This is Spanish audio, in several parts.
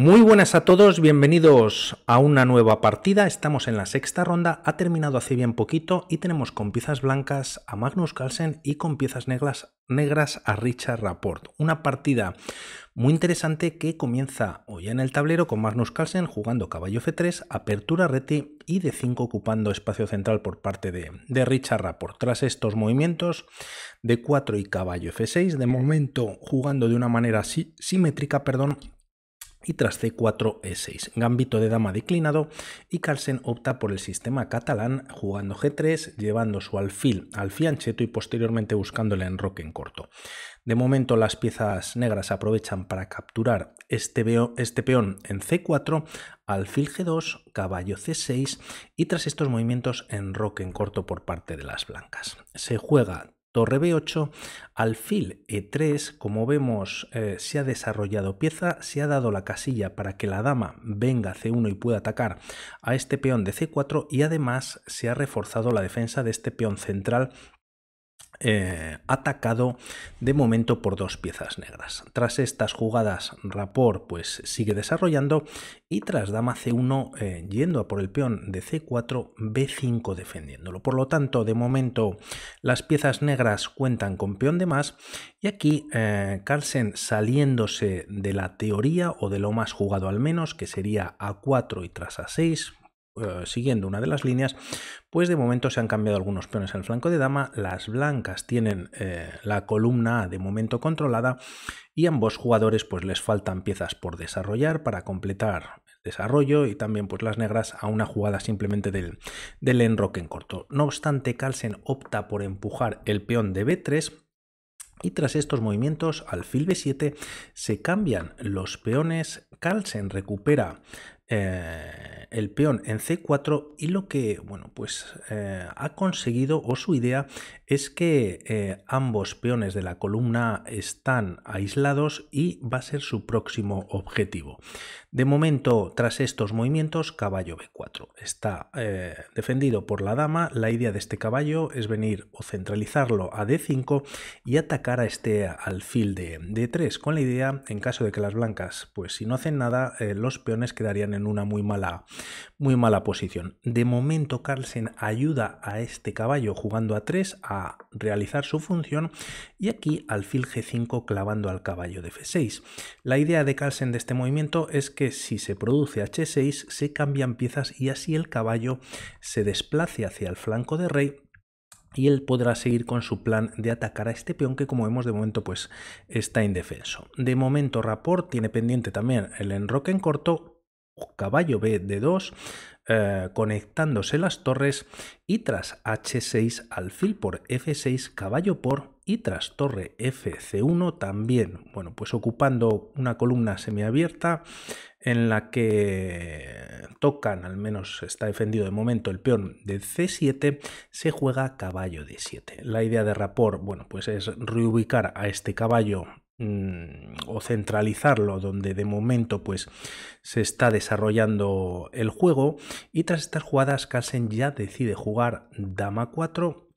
Muy buenas a todos, bienvenidos a una nueva partida. Estamos en la sexta ronda, ha terminado hace bien poquito y tenemos con piezas blancas a Magnus Carlsen y con piezas negras, negras a Richard Rapport. Una partida muy interesante que comienza hoy en el tablero con Magnus Carlsen jugando caballo F3, apertura reti y D5 ocupando espacio central por parte de, Richard Rapport. Tras estos movimientos, D4 y caballo F6, de momento jugando de una manera simétrica, perdón, y tras C4, E6. Gambito de dama declinado y Carlsen opta por el sistema catalán jugando G3, llevando su alfil al fiancheto y posteriormente buscándole el enroque en corto. De momento las piezas negras aprovechan para capturar este, este peón en C4, alfil G2, caballo C6 y tras estos movimientos en enroque en corto por parte de las blancas. Se juega Torre B8, alfil E3, como vemos, eh, se ha desarrollado pieza, se ha dado la casilla para que la dama venga C1 y pueda atacar a este peón de C4 y además se ha reforzado la defensa de este peón central eh, atacado de momento por dos piezas negras. Tras estas jugadas, Rapport pues, sigue desarrollando y tras dama C1 eh, yendo a por el peón de C4, B5 defendiéndolo. Por lo tanto, de momento las piezas negras cuentan con peón de más y aquí eh, Carlsen saliéndose de la teoría o de lo más jugado al menos, que sería A4 y tras A6, eh, siguiendo una de las líneas, pues de momento se han cambiado algunos peones el flanco de dama, las blancas tienen eh, la columna de momento controlada y ambos jugadores pues les faltan piezas por desarrollar para completar el desarrollo y también pues las negras a una jugada simplemente del, enroque en corto. No obstante, Carlsen opta por empujar el peón de B3 y tras estos movimientos, fil b7, se cambian los peones, Carlsen recupera eh, el peón en c4 y lo que bueno pues eh, ha conseguido o su idea es que eh, ambos peones de la columna están aislados y va a ser su próximo objetivo de momento, tras estos movimientos, caballo b4. Está eh, defendido por la dama. La idea de este caballo es venir o centralizarlo a d5 y atacar a este alfil de d3, con la idea, en caso de que las blancas, pues si no hacen nada, eh, los peones quedarían en una muy mala, muy mala posición. De momento, Carlsen ayuda a este caballo jugando a 3 a realizar su función y aquí alfil g5 clavando al caballo de f6. La idea de Carlsen de este movimiento es que si se produce h6 se cambian piezas y así el caballo se desplace hacia el flanco de rey y él podrá seguir con su plan de atacar a este peón que como vemos de momento pues está indefenso. De momento Rapport tiene pendiente también el enroque en corto, caballo b de 2 eh, conectándose las torres y tras h6 alfil por f6 caballo por y tras torre fc1 también, bueno, pues ocupando una columna semiabierta en la que tocan, al menos está defendido de momento el peón de c7, se juega caballo d7. La idea de Rapport, bueno, pues es reubicar a este caballo mm, o centralizarlo donde de momento pues se está desarrollando el juego y tras estas jugadas Kassen ya decide jugar dama 4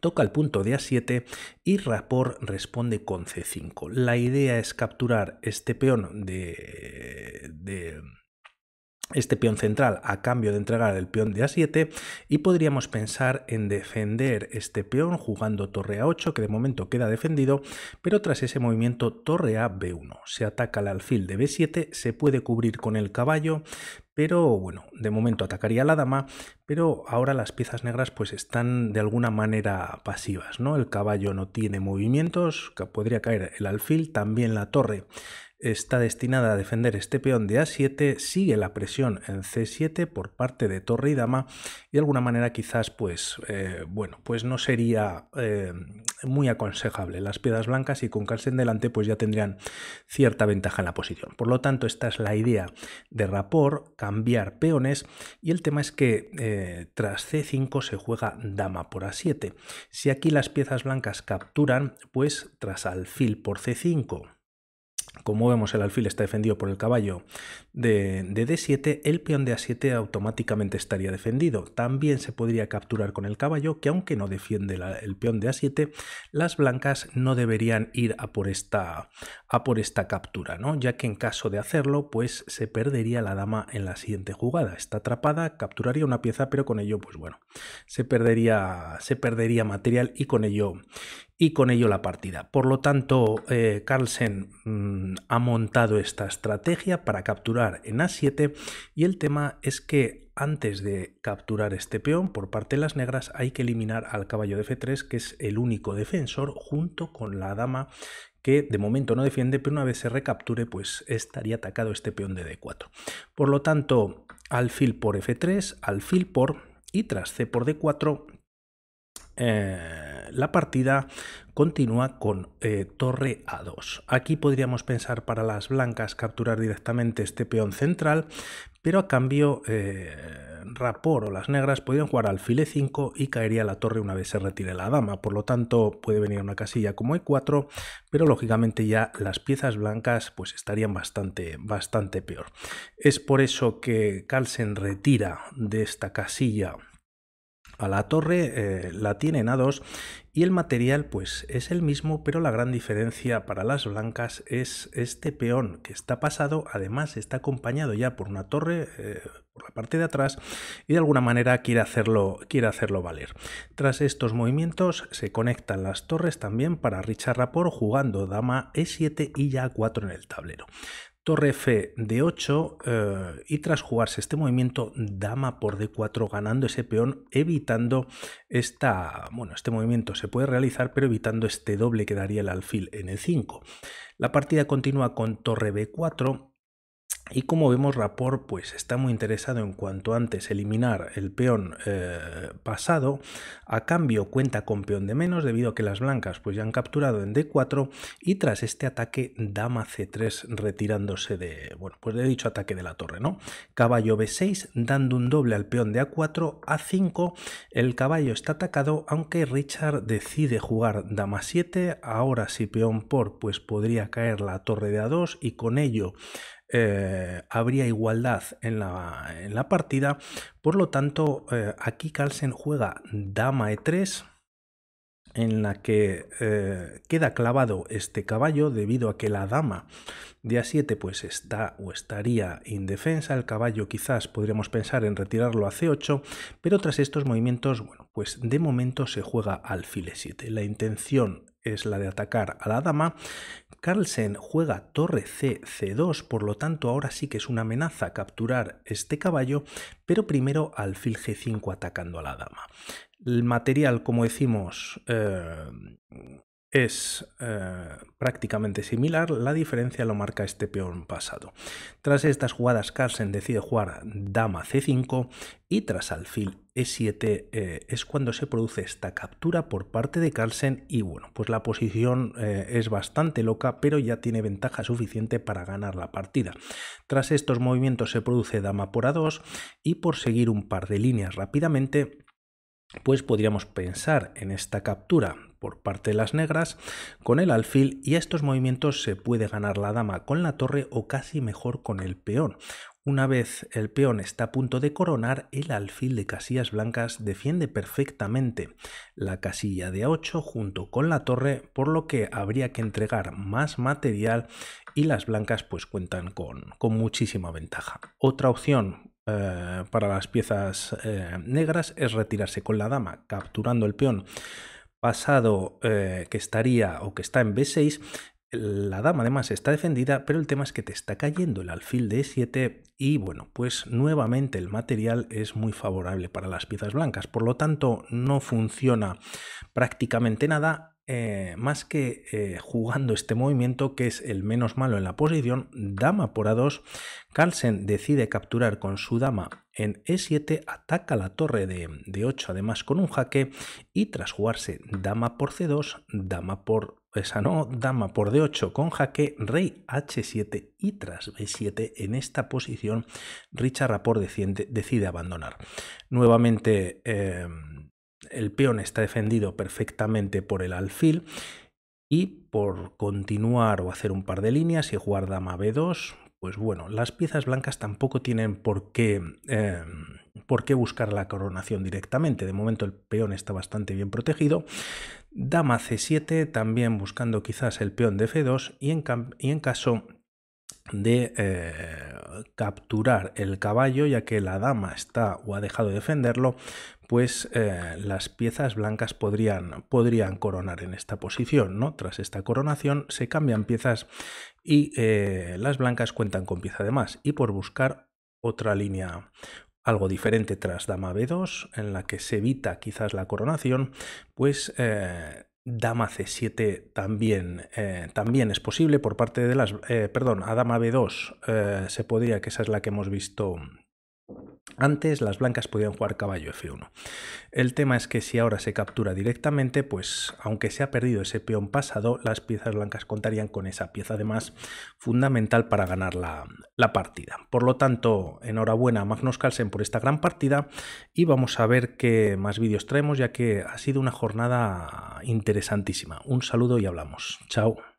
toca el punto de A7 y Rapport responde con C5. La idea es capturar este peón de, este peón central a cambio de entregar el peón de A7 y podríamos pensar en defender este peón jugando torre A8 que de momento queda defendido pero tras ese movimiento torre A B1 se ataca al alfil de B7 se puede cubrir con el caballo pero bueno, de momento atacaría la dama, pero ahora las piezas negras pues están de alguna manera pasivas, ¿no? El caballo no tiene movimientos, podría caer el alfil, también la torre está destinada a defender este peón de A7, sigue la presión en C7 por parte de torre y dama y de alguna manera quizás pues eh, bueno pues no sería eh, muy aconsejable las piedras blancas y con Carlsen delante pues ya tendrían cierta ventaja en la posición. Por lo tanto esta es la idea de rapor, cambiar peones y el tema es que eh, tras C5 se juega dama por A7. Si aquí las piezas blancas capturan pues tras alfil por C5 como vemos, el alfil está defendido por el caballo de, D7, el peón de A7 automáticamente estaría defendido. También se podría capturar con el caballo, que aunque no defiende el peón de A7, las blancas no deberían ir a por esta, a por esta captura, ¿no? ya que en caso de hacerlo, pues se perdería la dama en la siguiente jugada. Está atrapada, capturaría una pieza, pero con ello, pues bueno, se perdería, se perdería material y con ello y con ello la partida. Por lo tanto, eh, Carlsen mm, ha montado esta estrategia para capturar en A7 y el tema es que antes de capturar este peón por parte de las negras hay que eliminar al caballo de F3 que es el único defensor junto con la dama que de momento no defiende pero una vez se recapture pues estaría atacado este peón de D4. Por lo tanto, alfil por F3, alfil por y tras C por D4 eh, la partida continúa con eh, torre a2. Aquí podríamos pensar para las blancas capturar directamente este peón central, pero a cambio eh, Rapor o las negras podrían jugar al alfil 5 y caería la torre una vez se retire la dama. Por lo tanto, puede venir una casilla como E4, pero lógicamente ya las piezas blancas pues estarían bastante, bastante peor. Es por eso que Carlsen retira de esta casilla a la torre eh, la tienen a 2 y el material pues es el mismo, pero la gran diferencia para las blancas es este peón que está pasado, además está acompañado ya por una torre eh, por la parte de atrás y de alguna manera quiere hacerlo, quiere hacerlo valer. Tras estos movimientos se conectan las torres también para Richard Rapport jugando dama E7 y ya 4 en el tablero torre F de 8 eh, y tras jugarse este movimiento dama por D4 ganando ese peón evitando esta bueno este movimiento se puede realizar pero evitando este doble que daría el alfil en el 5 la partida continúa con torre B4 y como vemos, Rapport pues, está muy interesado en cuanto antes eliminar el peón eh, pasado. A cambio cuenta con peón de menos debido a que las blancas pues, ya han capturado en D4 y tras este ataque dama C3 retirándose de, bueno, pues de dicho ataque de la torre. ¿no? Caballo B6 dando un doble al peón de A4, A5. El caballo está atacado aunque Richard decide jugar dama 7. Ahora si peón por pues podría caer la torre de A2 y con ello eh, habría igualdad en la, partida. Por lo tanto, eh, aquí Carlsen juega dama e3 en la que eh, queda clavado este caballo debido a que la dama de a7 pues está o estaría indefensa, el caballo quizás podríamos pensar en retirarlo a c8, pero tras estos movimientos, bueno, pues de momento se juega alfil e7. La intención es la de atacar a la dama Carlsen juega torre C, C2, por lo tanto ahora sí que es una amenaza capturar este caballo, pero primero alfil G5 atacando a la dama. El material, como decimos, eh, es eh, prácticamente similar, la diferencia lo marca este peón pasado. Tras estas jugadas, Carlsen decide jugar dama c5 y tras alfil e7 eh, es cuando se produce esta captura por parte de Carlsen y bueno, pues la posición eh, es bastante loca, pero ya tiene ventaja suficiente para ganar la partida. Tras estos movimientos se produce dama por a2 y por seguir un par de líneas rápidamente, pues podríamos pensar en esta captura por parte de las negras con el alfil y a estos movimientos se puede ganar la dama con la torre o casi mejor con el peón. Una vez el peón está a punto de coronar, el alfil de casillas blancas defiende perfectamente la casilla de A8 junto con la torre, por lo que habría que entregar más material y las blancas pues cuentan con, con muchísima ventaja. Otra opción eh, para las piezas eh, negras es retirarse con la dama capturando el peón pasado eh, que estaría o que está en B6, la dama además está defendida, pero el tema es que te está cayendo el alfil de E7 y bueno, pues nuevamente el material es muy favorable para las piezas blancas, por lo tanto no funciona prácticamente nada eh, más que eh, jugando este movimiento que es el menos malo en la posición, dama por a2, Carlsen decide capturar con su dama en e7, ataca la torre de, d 8 además con un jaque y tras jugarse dama por c2, dama por esa no, dama por d8 con jaque, rey h7 y tras b7. En esta posición, Richard Rapport decide, abandonar. Nuevamente eh, el peón está defendido perfectamente por el alfil y por continuar o hacer un par de líneas y jugar dama b2, pues bueno, las piezas blancas tampoco tienen por qué, em, por qué buscar la coronación directamente. De momento el peón está bastante bien protegido. Dama c7 también buscando quizás el peón de f2 y en, y en caso de eh, capturar el caballo, ya que la dama está o ha dejado de defenderlo, pues eh, las piezas blancas podrían, podrían coronar en esta posición. ¿no? Tras esta coronación se cambian piezas y eh, las blancas cuentan con pieza de más. Y por buscar otra línea, algo diferente tras dama b2, en la que se evita quizás la coronación, pues Dama C7 también, eh, también es posible por parte de las... Eh, perdón, a Dama B2 eh, se podría, que esa es la que hemos visto antes las blancas podían jugar caballo F1. El tema es que si ahora se captura directamente, pues aunque se ha perdido ese peón pasado, las piezas blancas contarían con esa pieza además fundamental para ganar la, la partida. Por lo tanto, enhorabuena a Magnus Carlsen por esta gran partida y vamos a ver qué más vídeos traemos ya que ha sido una jornada interesantísima. Un saludo y hablamos. Chao.